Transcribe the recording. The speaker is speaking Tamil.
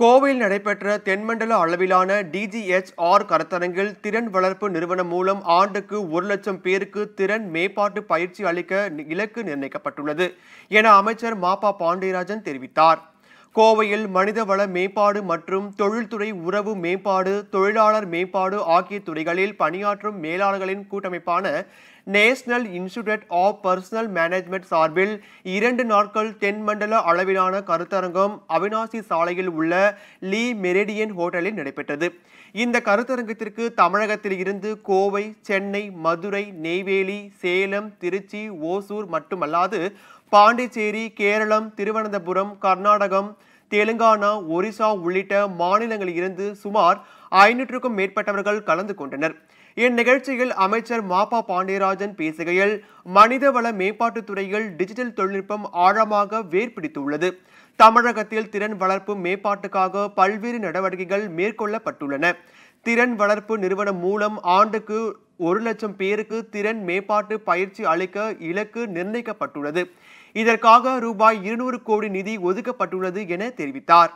கோவையில் நடைபெற்ற தென்மண்டல அளவிலான டிஜிஎச்ஆர் கருத்தரங்கில் திறன் வளர்ப்பு நிறுவனம் மூலம் ஆண்டுக்கு ஒரு லட்சம் பேருக்கு திறன் மேம்பாட்டு பயிற்சி அளிக்க இலக்கு நிர்ணயிக்கப்பட்டுள்ளது என அமைச்சர் மாப்பா பாண்டியராஜன் தெரிவித்தார் கோவையில் மனிதவள மேம்பாடு மற்றும் தொழில்துறை உறவு மேம்பாடு தொழிலாளர் மேம்பாடு ஆகிய துறைகளில் பணியாற்றும் மேலாளர்களின் கூட்டமைப்பான national institute of personnel management சார்பில் இரண்டு நாட்கள் தென்மண்டல அளவிலான கருத்தரங்கம் அவினாசி சாலையில் உள்ள லீ மெரிடியன் ஹோட்டலில் நடைபெற்றது இந்த கருத்தரங்கத்திற்கு தமிழகத்தில் இருந்து கோவை சென்னை மதுரை நெய்வேலி சேலம் திருச்சி ஓசூர் மட்டுமல்லாது பாண்டிச்சேரி கேரளம் திருவனந்தபுரம் கர்நாடகம் தெலுங்கானா ஒரிசா உள்ளிட்ட மாநிலங்களில் இருந்து சுமார் ஐநூற்றுக்கும் மேற்பட்டவர்கள் கலந்து கொண்டனர் இந்நிகழ்ச்சியில் அமைச்சர் மாபா பாண்டியராஜன் பேசுகையில் மனிதவள மேம்பாட்டுத் துறையில் டிஜிட்டல் தொழில்நுட்பம் ஆழமாக வேர்பிடித்துள்ளது தமிழகத்தில் திறன் வளர்ப்பு மேம்பாட்டுக்காக பல்வேறு நடவடிக்கைகள் மேற்கொள்ளப்பட்டுள்ளன திறன் வளர்ப்பு நிறுவனம் மூலம் ஆண்டுக்கு ஒரு லட்சம் பேருக்கு திறன் மேம்பாட்டு பயிற்சி அளிக்க இலக்கு நிர்ணயிக்கப்பட்டுள்ளது இதற்காக ரூபாய் இருநூறு கோடி நிதி ஒதுக்கப்பட்டுள்ளது என தெரிவித்தார்